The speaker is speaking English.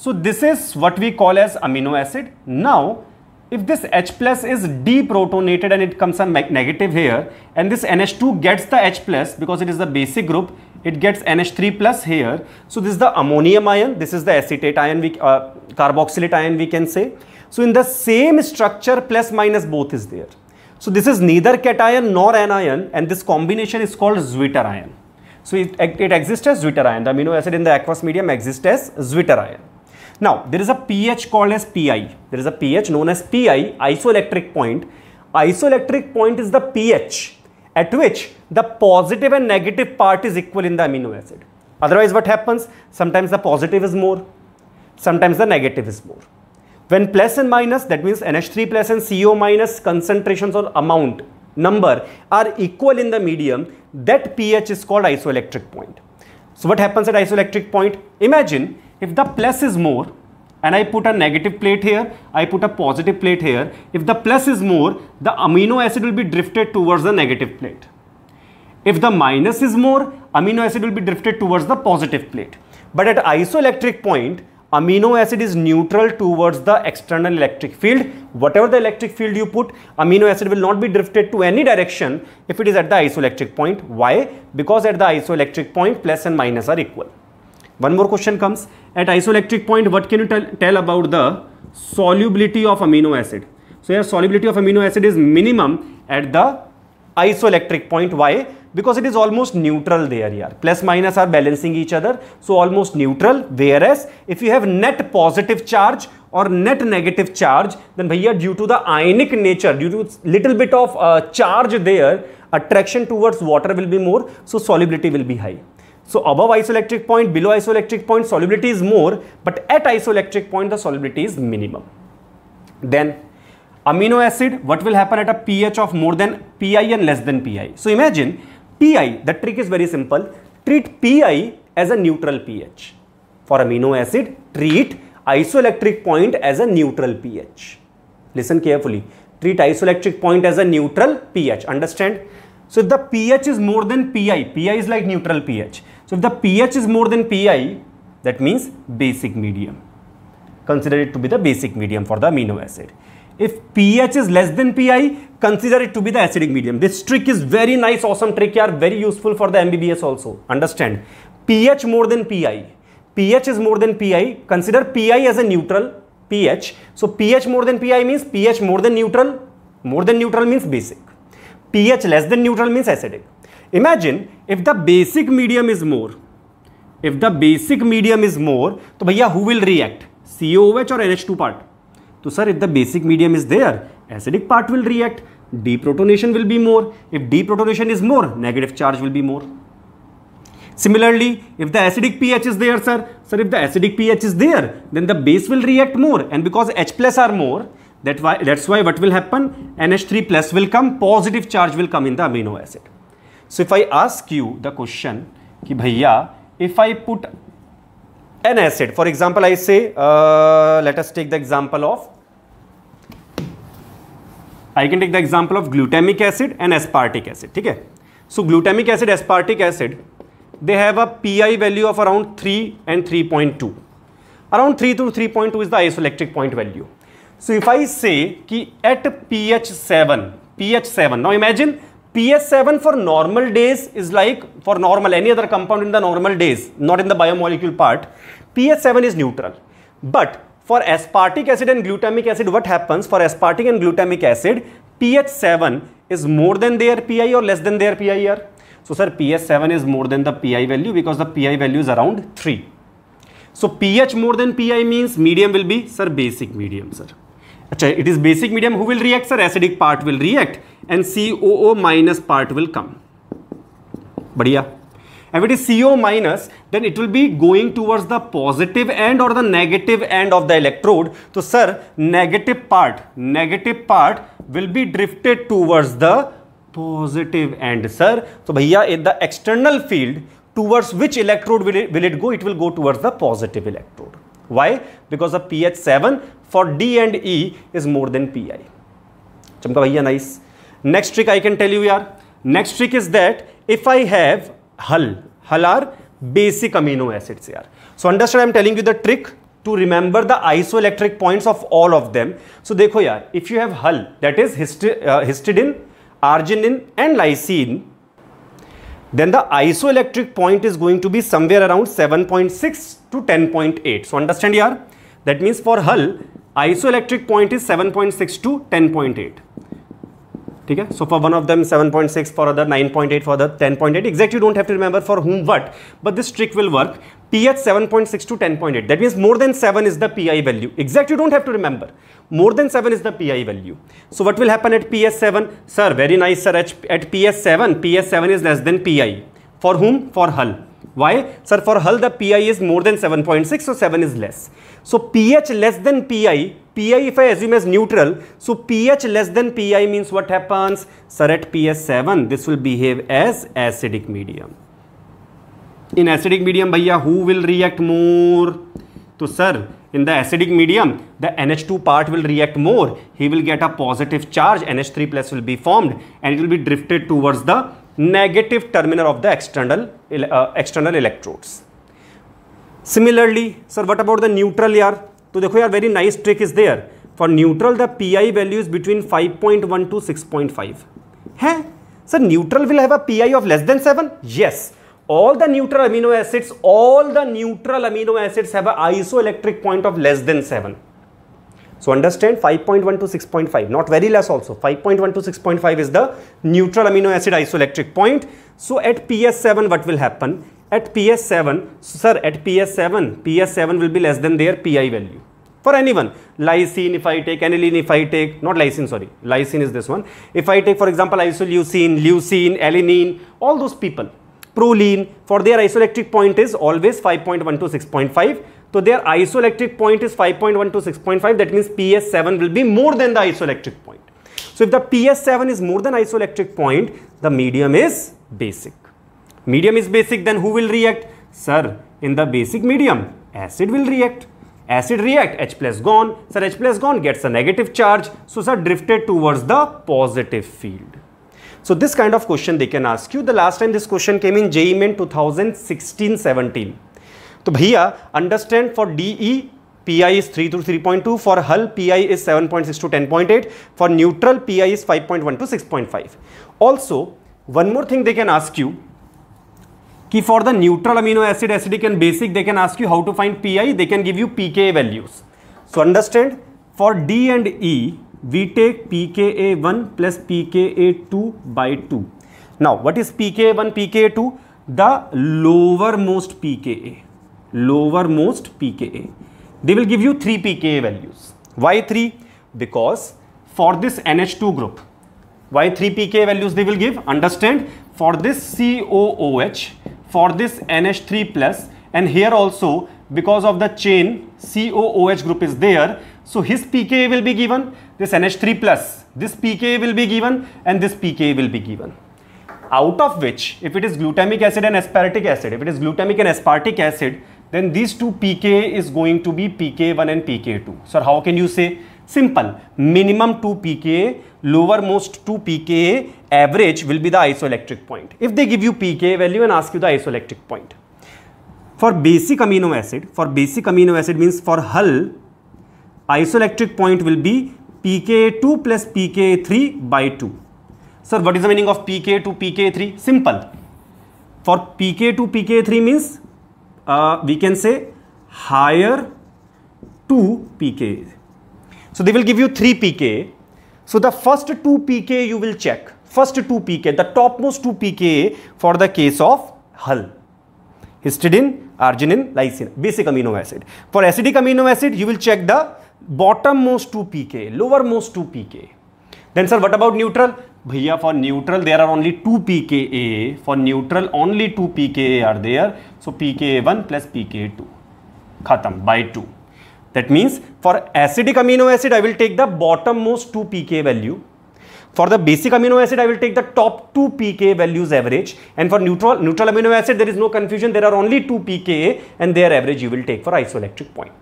So this is what we call as amino acid. Now, if this H plus is deprotonated and it comes a negative here and this NH2 gets the H plus because it is the basic group, it gets NH3 plus here. So this is the ammonium ion, this is the acetate ion, we, uh, carboxylate ion we can say. So in the same structure plus minus both is there. So this is neither cation nor anion and this combination is called zwitterion. So it, it exists as zwitterion, the amino acid in the aqueous medium exists as zwitterion. Now, there is a pH called as PI. There is a pH known as PI, isoelectric point. Isoelectric point is the pH at which the positive and negative part is equal in the amino acid. Otherwise, what happens? Sometimes the positive is more, sometimes the negative is more. When plus and minus, that means NH3 plus and CO minus concentrations or amount, number are equal in the medium, that pH is called isoelectric point. So what happens at isoelectric point? Imagine if the plus is more, and I put a negative plate here, I put a positive plate here. If the plus is more, the amino acid will be drifted towards the negative plate. If the minus is more, amino acid will be drifted towards the positive plate. But at isoelectric point, amino acid is neutral towards the external electric field. Whatever the electric field you put, amino acid will not be drifted to any direction if it is at the isoelectric point. Why? Because at the isoelectric point, plus and minus are equal. One more question comes, at isoelectric point, what can you tell, tell about the solubility of amino acid? So here solubility of amino acid is minimum at the isoelectric point. Why? Because it is almost neutral there here. Plus minus are balancing each other. So almost neutral. Whereas if you have net positive charge or net negative charge, then here due to the ionic nature, due to little bit of uh, charge there, attraction towards water will be more. So solubility will be high. So above isoelectric point, below isoelectric point, solubility is more, but at isoelectric point, the solubility is minimum. Then amino acid, what will happen at a pH of more than PI and less than PI? So imagine PI, the trick is very simple. Treat PI as a neutral pH. For amino acid, treat isoelectric point as a neutral pH. Listen carefully. Treat isoelectric point as a neutral pH. Understand? So if the pH is more than PI, PI is like neutral pH. So if the pH is more than PI, that means basic medium. Consider it to be the basic medium for the amino acid. If pH is less than PI, consider it to be the acidic medium. This trick is very nice, awesome trick here, very useful for the MBBS also. Understand, pH more than PI. pH is more than PI, consider PI as a neutral, pH. So pH more than PI means pH more than neutral, more than neutral means basic. pH less than neutral means acidic imagine if the basic medium is more if the basic medium is more तो who will react COOH or NH2 part So, sir, if the basic medium is there acidic part will react deprotonation will be more if deprotonation is more negative charge will be more similarly if the acidic pH is there sir sir if the acidic pH is there then the base will react more and because H plus are more that's why what will happen NH3 plus will come positive charge will come in the amino acid so if I ask you the question कि भैया if I put an acid for example I say let us take the example of I can take the example of glutamic acid and aspartic acid ठीक है so glutamic acid aspartic acid they have a P I value of around three and three point two around three two three point two is the isoelectric point value so if I say at P H seven P H seven now imagine PS7 for normal days is like for normal any other compound in the normal days, not in the biomolecule part. PS7 is neutral. But for aspartic acid and glutamic acid, what happens for aspartic and glutamic acid? PH7 is more than their PI or less than their PIR. So sir, PH7 is more than the PI value because the PI value is around 3. So pH more than PI means medium will be sir basic medium sir. अच्छा it is basic medium who will react sir acidic part will react and COO minus part will come बढ़िया if it is CO minus then it will be going towards the positive end और the negative end of the electrode तो sir negative part negative part will be drifted towards the positive end sir तो भैया in the external field towards which electrode will it go it will go towards the positive electrode why because of P H seven for D and E is more than PI. Chamka bhaiya, nice. Next trick I can tell you yaar. Next trick is that if I have hull, hull are basic amino acids yaar. So understand I am telling you the trick to remember the isoelectric points of all of them. So dekho yaar, if you have hull that is uh, histidine, arginine and lysine, then the isoelectric point is going to be somewhere around 7.6 to 10.8. So understand here, that means for Hull, isoelectric point is 7.6 to 10.8 Okay, so for one of them 7.6 for other 9.8 for the 10.8 you don't have to remember for whom what but this trick will work pH 7.6 to 10.8 that means more than 7 is the pi value exact you don't have to remember more than 7 is the pi value so what will happen at pH 7 sir very nice sir at pH 7 pH 7 is less than pi for whom for hull why? Sir, for Hull, the PI is more than 7.6, so 7 is less. So, pH less than PI, PI if I assume as neutral, so pH less than PI means what happens? Sir, at pH 7, this will behave as acidic medium. In acidic medium, bhaiya, who will react more? So, sir, in the acidic medium, the NH2 part will react more. He will get a positive charge, NH3 plus will be formed and it will be drifted towards the negative terminal of the external, uh, external electrodes. Similarly, sir, what about the neutral yaar? So, dekho yaar, very nice trick is there. For neutral, the PI value is between 5.1 to 6.5. Hey, sir, neutral will have a PI of less than 7? Yes. All the neutral amino acids, all the neutral amino acids have an isoelectric point of less than 7. So understand 5.1 to 6.5, not very less also. 5.1 to 6.5 is the neutral amino acid isoelectric point. So at PS7, what will happen? At PS7, sir, at PS7, PS7 will be less than their PI value. For anyone, lysine if I take, aniline if I take, not lysine, sorry, lysine is this one. If I take, for example, isoleucine, leucine, alanine, all those people, proline, for their isoelectric point is always 5.1 to 6.5. So their isoelectric point is 5.1 to 6.5. That means PS7 will be more than the isoelectric point. So if the PS7 is more than isoelectric point, the medium is basic. Medium is basic, then who will react? Sir, in the basic medium, acid will react. Acid react, H plus gone. Sir, H plus gone gets a negative charge. So sir, drifted towards the positive field. So this kind of question they can ask you. The last time this question came in JE Main 2016-17. तो भैया understand for D E P I is three two three point two for hull P I is seven point six to ten point eight for neutral P I is five point one to six point five also one more thing they can ask you कि for the neutral amino acid acidic and basic they can ask you how to find P I they can give U P K A values so understand for D and E we take P K A one plus P K A two by two now what is P K A one P K A two the lowermost P K A lowermost pKa. They will give you 3 pKa values. Why 3? Because for this NH2 group, why 3 pKa values they will give? Understand? For this COOH, for this NH3+, plus, and here also because of the chain COOH group is there, so his pKa will be given, this NH3+, plus, this pKa will be given and this pKa will be given out of which if it is glutamic acid and aspartic acid if it is glutamic and aspartic acid then these two pk is going to be pk1 and pk2 so how can you say simple minimum 2 pk lower most 2 pk average will be the isoelectric point if they give you pk value and ask you the isoelectric point for basic amino acid for basic amino acid means for hull isoelectric point will be pk2 plus pk3 by 2 sir what is the meaning of pk2 pk3 simple for pk2 pk3 means uh, we can say higher 2 pk. So they will give you 3 pk. So the first 2 pk you will check. First 2 pk, the topmost 2 pk for the case of hull. Histidine, arginine, lysine, basic amino acid. For acidic amino acid, you will check the bottom most 2 pk, lower most 2 pk. Then sir, what about neutral? Bhaiya, for neutral, there are only 2 pKa. For neutral, only 2 pKa are there. So, pKa1 plus pKa2. Khatam, by 2. That means, for acidic amino acid, I will take the bottom most 2 pKa value. For the basic amino acid, I will take the top 2 pKa values average. And for neutral, neutral amino acid, there is no confusion. There are only 2 pKa and their average you will take for isoelectric point.